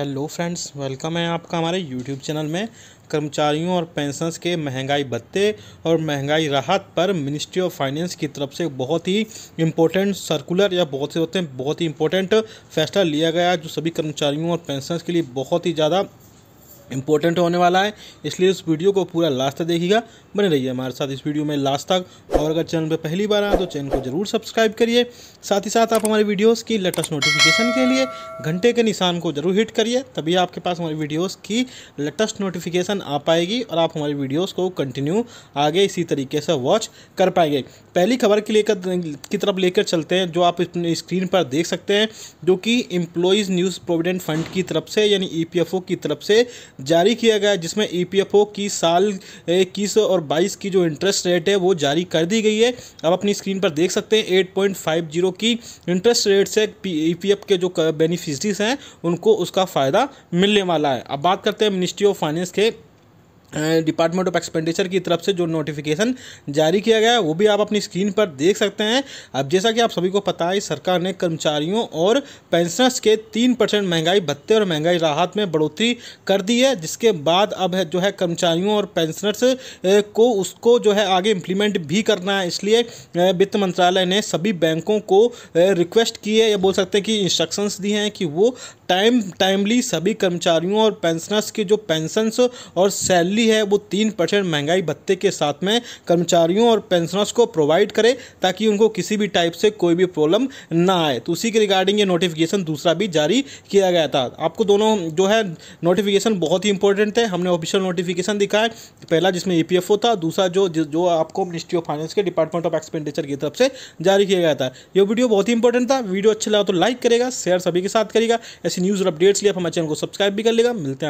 hello friends welcome है आपका हमारे यूट्यूब चैनल में कर्मचारियों और पेंशनर्स के महंगाई भत्ते और महंगाई राहत पर मिनिस्ट्री ऑफ फाइनेंस की तरफ से बहुत ही इम्पोर्टेंट सर्कुलर या बहुत से होते हैं बहुत ही इम्पोर्टेंट फैसला लिया गया जो सभी कर्मचारियों और पेंशनर्स के लिए बहुत ही ज़्यादा इम्पोर्टेंट होने वाला है इसलिए इस वीडियो को पूरा लास्ट तक देखिएगा बने रहिए हमारे साथ इस वीडियो में लास्ट तक और अगर चैनल पर पहली बार आए तो चैनल को जरूर सब्सक्राइब करिए साथ ही साथ आप हमारे वीडियोस की लेटेस्ट नोटिफिकेशन के लिए घंटे के निशान को जरूर हिट करिए तभी आपके पास हमारी वीडियोज़ की लेटेस्ट नोटिफिकेशन आ पाएगी और आप हमारी वीडियोज़ को कंटिन्यू आगे इसी तरीके से वॉच कर पाएंगे पहली खबर की लेकर की तरफ लेकर चलते हैं जो आप स्क्रीन पर देख सकते हैं जो कि एम्प्लॉयज़ न्यूज़ प्रोविडेंट फंड की तरफ से यानी ई e की तरफ से जारी किया गया जिसमें ई e की साल इक्कीस और बाईस की जो इंटरेस्ट रेट है वो जारी कर दी गई है अब अपनी स्क्रीन पर देख सकते हैं 8.50 की इंटरेस्ट रेट से ई e के जो बेनिफिशरीज हैं उनको उसका फ़ायदा मिलने वाला है अब बात करते हैं मिनिस्ट्री ऑफ फाइनेंस के डिपार्टमेंट ऑफ एक्सपेंडिचर की तरफ से जो नोटिफिकेशन जारी किया गया है वो भी आप अपनी स्क्रीन पर देख सकते हैं अब जैसा कि आप सभी को पता है सरकार ने कर्मचारियों और पेंशनर्स के तीन परसेंट महंगाई भत्ते और महंगाई राहत में बढ़ोतरी कर दी है जिसके बाद अब है जो है कर्मचारियों और पेंशनर्स को उसको जो है आगे इम्प्लीमेंट भी करना है इसलिए वित्त मंत्रालय ने सभी बैंकों को रिक्वेस्ट की है या बोल सकते हैं कि इंस्ट्रक्शंस दी हैं कि वो टाइम टाइमली सभी कर्मचारियों और पेंशनर्स की जो पेंशनस और सैलरी मिली है वो तीन परसेंट महंगाई भत्ते के साथ में कर्मचारियों और पेंशनर्स को प्रोवाइड करे ताकि उनको किसी भी टाइप से कोई भी प्रॉब्लम ना आए तो उसी के रिगार्डिंग ये नोटिफिकेशन दूसरा भी जारी किया गया था आपको दोनों जो है नोटिफिकेशन बहुत ही इंपॉर्टेंट है हमने ऑफिशियल नोटिफिकेशन दिखा है पहला जिसमें ई e था दूसरा जो जो आपको मिनिस्ट्री ऑफ फाइनेंस के डिपार्टमेंट ऑफ एक्सपेंडिचर की तरफ से जारी किया गया था यह वीडियो बहुत ही इंपॉर्टेंट था वीडियो अच्छा लगा तो लाइक करेगा शेयर सभी के साथ करेगा ऐसी न्यूज़ और अपडेट्स लिए आप हमारे चैनल को सब्सक्राइब भी कर लेगा मिलते हैं